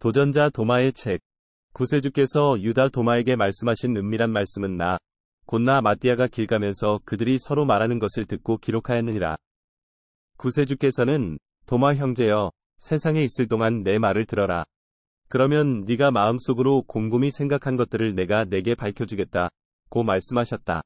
도전자 도마의 책. 구세주께서 유다 도마에게 말씀하신 은밀한 말씀은 나. 곧 나 마띠아가 길 가면서 그들이 서로 말하는 것을 듣고 기록하였느니라. 구세주께서는 도마 형제여 세상에 있을 동안 내 말을 들어라. 그러면 네가 마음속으로 곰곰이 생각한 것들을 내가 내게 밝혀주겠다. 고 말씀하셨다.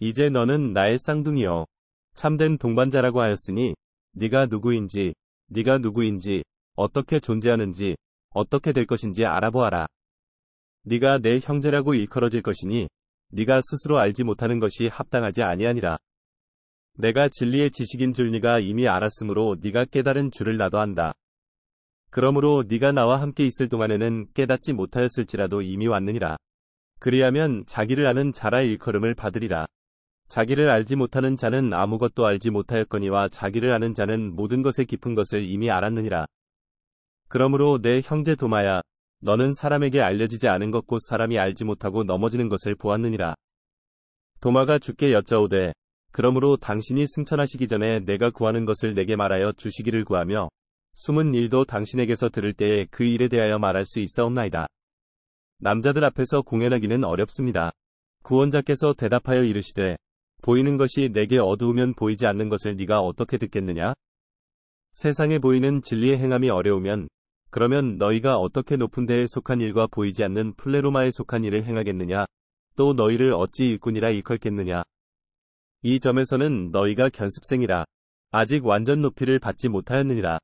이제 너는 나의 쌍둥이여 참된 동반자라고 하였으니 네가 누구인지 네가 누구인지 어떻게 존재하는지 어떻게 될 것인지 알아보아라. 네가 내 형제라고 일컬어질 것이니 네가 스스로 알지 못하는 것이 합당하지 아니하니라. 내가 진리의 지식인 줄 네가 이미 알았으므로 네가 깨달은 줄을 나도 안다. 그러므로 네가 나와 함께 있을 동안에는 깨닫지 못하였을지라도 이미 왔느니라. 그리하면 자기를 아는 자라 일컬음을 받으리라. 자기를 알지 못하는 자는 아무것도 알지 못하였거니와 자기를 아는 자는 모든 것의 깊은 것을 이미 알았느니라. 그러므로 내 형제 도마야 너는 사람에게 알려지지 않은 것 곧 사람이 알지 못하고 넘어지는 것을 보았느니라. 도마가 주께 여짜오되 그러므로 당신이 승천하시기 전에 내가 구하는 것을 내게 말하여 주시기를 구하며 숨은 일도 당신에게서 들을 때에 그 일에 대하여 말할 수 있사옵나이다. 남자들 앞에서 공연하기는 어렵습니다. 구원자께서 대답하여 이르시되 보이는 것이 내게 어두우면 보이지 않는 것을 네가 어떻게 듣겠느냐? 세상에 보이는 진리의 행함이 어려우면 그러면 너희가 어떻게 높은 데에 속한 일과 보이지 않는 플레로마에 속한 일을 행하겠느냐? 또 너희를 어찌 일꾼이라 일컬겠느냐? 이 점에서는 너희가 견습생이라. 아직 완전 높이를 받지 못하였느니라.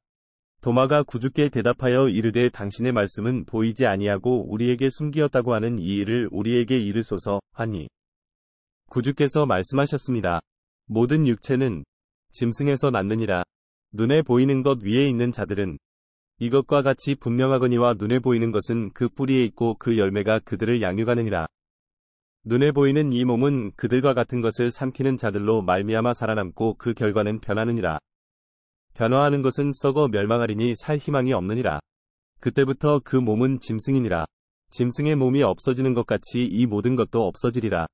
도마가 구주께 대답하여 이르되 당신의 말씀은 보이지 아니하고 우리에게 숨기었다고 하는 이 일을 우리에게 이르소서 하니. 구주께서 말씀하셨습니다. 모든 육체는 짐승에서 낳느니라. 눈에 보이는 것 위에 있는 자들은 이것과 같이 분명하거니와 눈에 보이는 것은 그 뿌리에 있고 그 열매가 그들을 양육하느니라. 눈에 보이는 이 몸은 그들과 같은 것을 삼키는 자들로 말미암아 살아남고 그 결과는 변하느니라. 변화하는 것은 썩어 멸망하리니 살 희망이 없느니라. 그때부터 그 몸은 짐승이니라. 짐승의 몸이 없어지는 것 같이 이 모든 것도 없어지리라.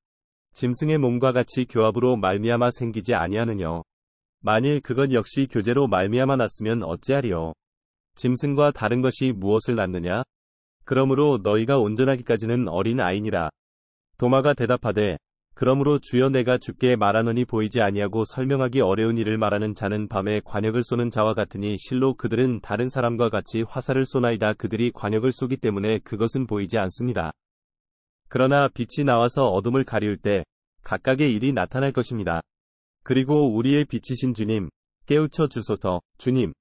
짐승의 몸과 같이 교합으로 말미암아 생기지 아니하느뇨. 만일 그것 역시 교제로 말미암아 났으면 어찌하리요. 짐승과 다른 것이 무엇을 낳느냐? 그러므로 너희가 온전하기까지는 어린 아이니라. 도마가 대답하되 그러므로 주여 내가 주께 말하노니 보이지 아니하고 설명하기 어려운 일을 말하는 자는 밤에 관역을 쏘는 자와 같으니 실로 그들은 다른 사람과 같이 화살을 쏘나이다 그들이 관역을 쏘기 때문에 그것은 보이지 않습니다. 그러나 빛이 나와서 어둠을 가리울 때 각각의 일이 나타날 것입니다. 그리고 우리의 빛이신 주님 깨우쳐 주소서 주님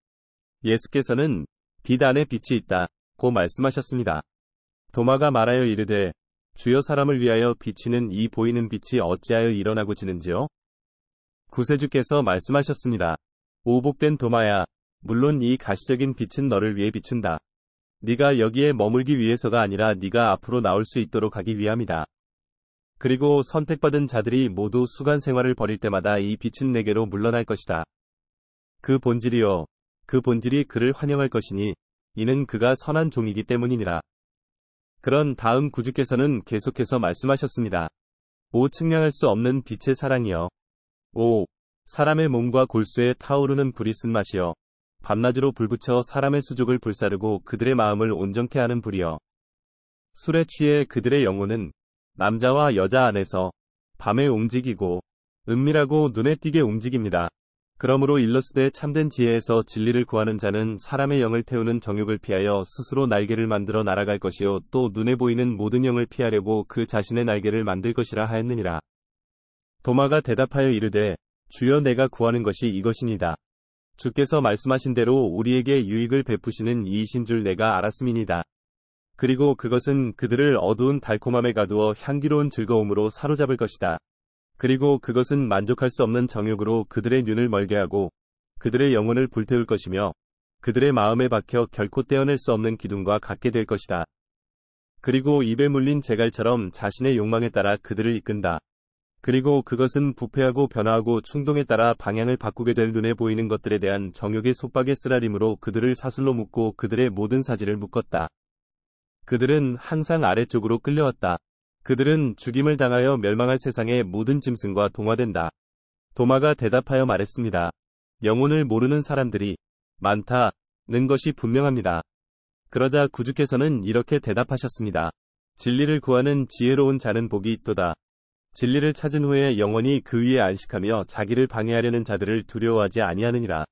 예수께서는 빛 안에 빛이 있다. 고 말씀하셨습니다. 도마가 말하여 이르되 주여 사람을 위하여 비치는 이 보이는 빛이 어찌하여 일어나고 지는지요? 구세주께서 말씀하셨습니다. 오복된 도마야, 물론 이 가시적인 빛은 너를 위해 비춘다. 네가 여기에 머물기 위해서가 아니라 네가 앞으로 나올 수 있도록 하기 위함이다. 그리고 선택받은 자들이 모두 수간 생활을 벌일 때마다 이 빛은 내게로 물러날 것이다. 그 본질이요, 그 본질이 그를 환영할 것이니 이는 그가 선한 종이기 때문이니라. 그런 다음 구주께서는 계속해서 말씀하셨습니다. 오 측량할 수 없는 빛의 사랑이여. 오 사람의 몸과 골수에 타오르는 불이 쓴 맛이여. 밤낮으로 불붙여 사람의 수족을 불사르고 그들의 마음을 온전케 하는 불이여. 술에 취해 그들의 영혼은 남자와 여자 안에서 밤에 움직이고 은밀하고 눈에 띄게 움직입니다. 그러므로 일러스대 참된 지혜에서 진리를 구하는 자는 사람의 영을 태우는 정욕을 피하여 스스로 날개를 만들어 날아갈 것이요 또 눈에 보이는 모든 영을 피하려고 그 자신의 날개를 만들 것이라 하였느니라. 도마가 대답하여 이르되 주여 내가 구하는 것이 이것이니다. 주께서 말씀하신 대로 우리에게 유익을 베푸시는 이이신 줄 내가 알았음이니다. 그리고 그것은 그들을 어두운 달콤함에 가두어 향기로운 즐거움으로 사로잡을 것이다. 그리고 그것은 만족할 수 없는 정욕으로 그들의 눈을 멀게 하고 그들의 영혼을 불태울 것이며 그들의 마음에 박혀 결코 떼어낼 수 없는 기둥과 같게 될 것이다. 그리고 입에 물린 재갈처럼 자신의 욕망에 따라 그들을 이끈다. 그리고 그것은 부패하고 변화하고 충동에 따라 방향을 바꾸게 될 눈에 보이는 것들에 대한 정욕의 속박의 쓰라림으로 그들을 사슬로 묶고 그들의 모든 사지를 묶었다. 그들은 항상 아래쪽으로 끌려왔다. 그들은 죽임을 당하여 멸망할 세상의 모든 짐승과 동화된다. 도마가 대답하여 말했습니다. 영혼을 모르는 사람들이 많다는 것이 분명합니다. 그러자 구주께서는 이렇게 대답하셨습니다. 진리를 구하는 지혜로운 자는 복이 있도다. 진리를 찾은 후에 영원히 그 위에 안식하며 자기를 방해하려는 자들을 두려워하지 아니하느니라.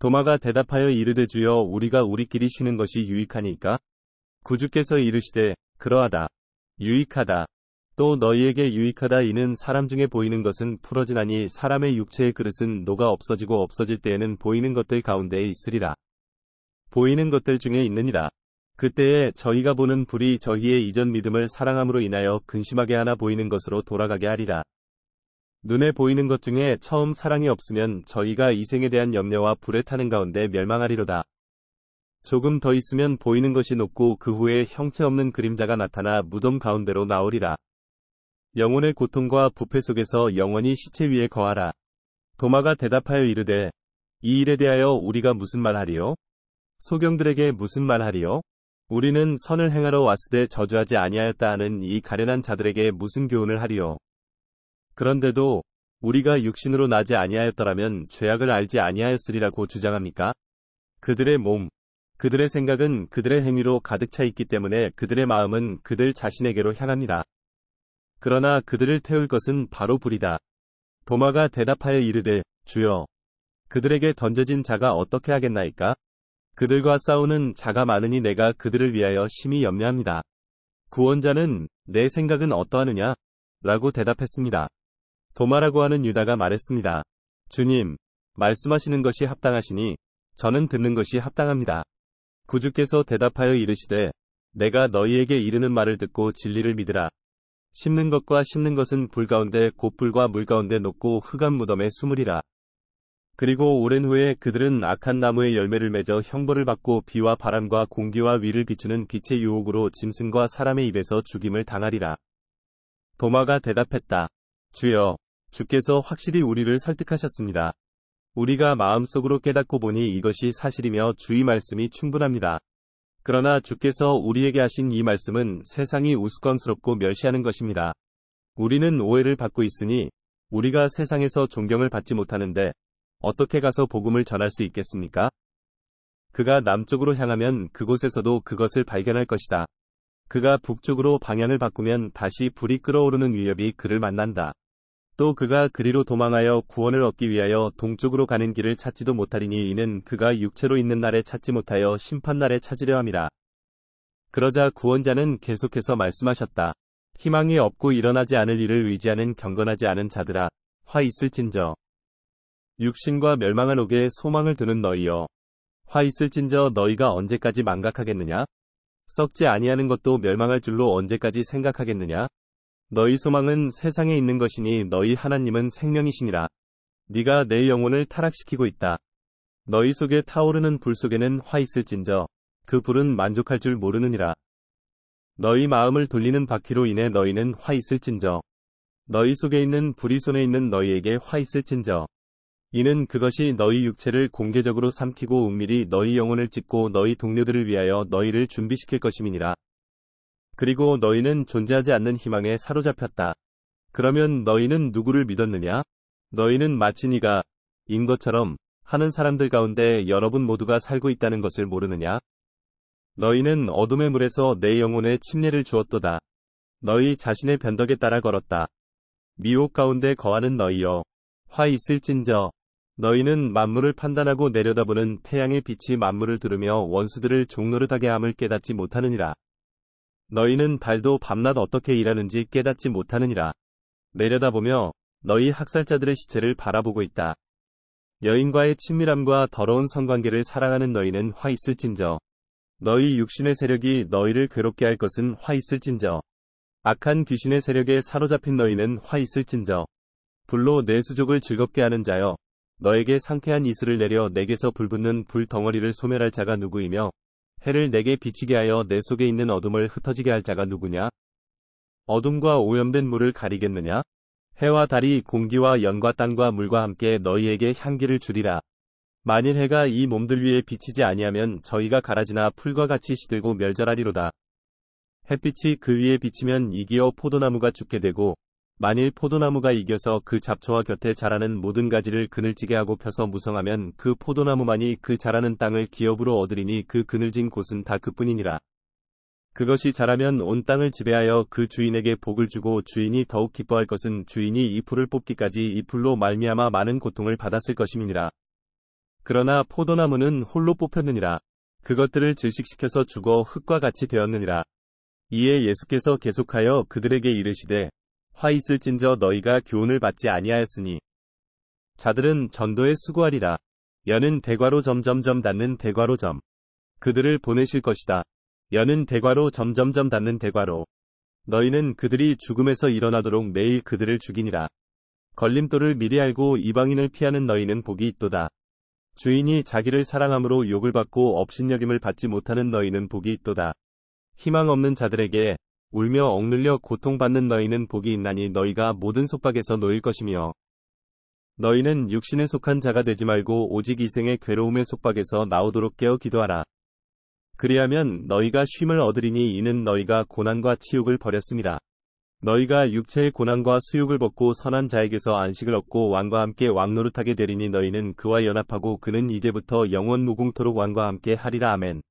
도마가 대답하여 이르되 주여 우리가 우리끼리 쉬는 것이 유익하니까? 구주께서 이르시되 그러하다. 유익하다. 또 너희에게 유익하다 이는 사람 중에 보이는 것은 풀어지나니 사람의 육체의 그릇은 녹아 없어지고 없어질 때에는 보이는 것들 가운데에 있으리라. 보이는 것들 중에 있느니라. 그때에 저희가 보는 불이 저희의 이전 믿음을 사랑함으로 인하여 근심하게 하나 보이는 것으로 돌아가게 하리라. 눈에 보이는 것 중에 처음 사랑이 없으면 저희가 이생에 대한 염려와 불에 타는 가운데 멸망하리로다. 조금 더 있으면 보이는 것이 높고 그 후에 형체 없는 그림자가 나타나 무덤 가운데로 나오리라. 영혼의 고통과 부패 속에서 영원히 시체 위에 거하라. 도마가 대답하여 이르되 이 일에 대하여 우리가 무슨 말하리요? 소경들에게 무슨 말하리요? 우리는 선을 행하러 왔으되 저주하지 아니하였다 하는 이 가련한 자들에게 무슨 교훈을 하리요? 그런데도 우리가 육신으로 나지 아니하였더라면 죄악을 알지 아니하였으리라고 주장합니까? 그들의 몸, 그들의 생각은 그들의 행위로 가득 차 있기 때문에 그들의 마음은 그들 자신에게로 향합니다. 그러나 그들을 태울 것은 바로 불이다. 도마가 대답하여 이르되 주여 그들에게 던져진 자가 어떻게 하겠나이까? 그들과 싸우는 자가 많으니 내가 그들을 위하여 심히 염려합니다. 구원자는 내 생각은 어떠하느냐? 라고 대답했습니다. 도마라고 하는 유다가 말했습니다. 주님, 말씀하시는 것이 합당하시니 저는 듣는 것이 합당합니다. 구주께서 대답하여 이르시되 내가 너희에게 이르는 말을 듣고 진리를 믿으라. 심는 것과 심는 것은 불 가운데 곧 불과 물 가운데 놓고 흑암 무덤에 숨으리라. 그리고 오랜 후에 그들은 악한 나무의 열매를 맺어 형벌을 받고 비와 바람과 공기와 위를 비추는 빛의 유혹으로 짐승과 사람의 입에서 죽임을 당하리라. 도마가 대답했다. 주여, 주께서 확실히 우리를 설득하셨습니다. 우리가 마음속으로 깨닫고 보니 이것이 사실이며 주의 말씀이 충분합니다. 그러나 주께서 우리에게 하신 이 말씀은 세상이 우스꽝스럽고 멸시하는 것입니다. 우리는 오해를 받고 있으니 우리가 세상에서 존경을 받지 못하는데 어떻게 가서 복음을 전할 수 있겠습니까? 그가 남쪽으로 향하면 그곳에서도 그것을 발견할 것이다. 그가 북쪽으로 방향을 바꾸면 다시 불이 끓어오르는 위협이 그를 만난다. 또 그가 그리로 도망하여 구원을 얻기 위하여 동쪽으로 가는 길을 찾지도 못하리니 이는 그가 육체로 있는 날에 찾지 못하여 심판날에 찾으려 함이다 그러자 구원자는 계속해서 말씀하셨다. 희망이 없고 일어나지 않을 일을 의지하는 경건하지 않은 자들아, 화 있을진저. 육신과 멸망한 옥에 소망을 두는 너희여. 화 있을진저 너희가 언제까지 망각하겠느냐? 썩지 아니하는 것도 멸망할 줄로 언제까지 생각하겠느냐? 너희 소망은 세상에 있는 것이니 너희 하나님은 생명이시니라. 네가 내 영혼을 타락시키고 있다. 너희 속에 타오르는 불 속에는 화 있을진저 그 불은 만족할 줄 모르느니라. 너희 마음을 돌리는 바퀴로 인해 너희는 화 있을진저 너희 속에 있는 불이 손에 있는 너희에게 화 있을진저 이는 그것이 너희 육체를 공개적으로 삼키고 은밀히 너희 영혼을 짓고 너희 동료들을 위하여 너희를 준비시킬 것임이니라. 그리고 너희는 존재하지 않는 희망에 사로잡혔다. 그러면 너희는 누구를 믿었느냐? 너희는 마치 니가 인 것처럼 하는 사람들 가운데 여러분 모두가 살고 있다는 것을 모르느냐? 너희는 어둠의 물에서 내 영혼에 침례를 주었도다. 너희 자신의 변덕에 따라 걸었다. 미혹 가운데 거하는 너희여. 화 있을진저. 너희는 만물을 판단하고 내려다보는 태양의 빛이 만물을 들으며 원수들을 종노릇하게 함을 깨닫지 못하느니라. 너희는 달도 밤낮 어떻게 일하는지 깨닫지 못하느니라. 내려다보며 너희 학살자들의 시체를 바라보고 있다. 여인과의 친밀함과 더러운 성관계를 사랑하는 너희는 화 있을진저. 너희 육신의 세력이 너희를 괴롭게 할 것은 화 있을진저. 악한 귀신의 세력에 사로잡힌 너희는 화 있을진저. 불로 내 수족을 즐겁게 하는 자여. 너에게 상쾌한 이슬을 내려 내게서 불붙는 불덩어리를 소멸할 자가 누구이며 해를 내게 비치게 하여 내 속에 있는 어둠을 흩어지게 할 자가 누구냐? 어둠과 오염된 물을 가리겠느냐? 해와 달이 공기와 연과 땅과 물과 함께 너희에게 향기를 주리라. 만일 해가 이 몸들 위에 비치지 아니하면 저희가 가라지나 풀과 같이 시들고 멸절하리로다. 햇빛이 그 위에 비치면 이기어 포도나무가 죽게 되고 만일 포도나무가 이겨서 그 잡초와 곁에 자라는 모든 가지를 그늘지게 하고 펴서 무성하면 그 포도나무만이 그 자라는 땅을 기업으로 얻으리니 그 그늘진 곳은 다 그뿐이니라. 그것이 자라면 온 땅을 지배하여 그 주인에게 복을 주고 주인이 더욱 기뻐할 것은 주인이 이 풀을 뽑기까지 이 풀로 말미암아 많은 고통을 받았을 것임이니라. 그러나 포도나무는 홀로 뽑혔느니라. 그것들을 질식시켜서 죽어 흙과 같이 되었느니라. 이에 예수께서 계속하여 그들에게 이르시되 화 있을진저 너희가 교훈을 받지 아니하였으니 자들은 전도에 수고하리라. 여는 대과로 점점점 닿는 대과로 점. 그들을 보내실 것이다. 여는 대과로 점점점 닿는 대과로. 너희는 그들이 죽음에서 일어나도록 매일 그들을 죽이니라. 걸림돌을 미리 알고 이방인을 피하는 너희는 복이 있도다. 주인이 자기를 사랑함으로 욕을 받고 업신여김을 받지 못하는 너희는 복이 있도다. 희망 없는 자들에게 울며 억눌려 고통받는 너희는 복이 있나니 너희가 모든 속박에서 놓일 것이며 너희는 육신에 속한 자가 되지 말고 오직 이생의 괴로움의 속박에서 나오도록 깨어 기도하라. 그리하면 너희가 쉼을 얻으리니 이는 너희가 고난과 치욕을 버렸습니다. 너희가 육체의 고난과 수욕을 벗고 선한 자에게서 안식을 얻고 왕과 함께 왕노릇하게 되리니 너희는 그와 연합하고 그는 이제부터 영원 무궁토록 왕과 함께 하리라 아멘.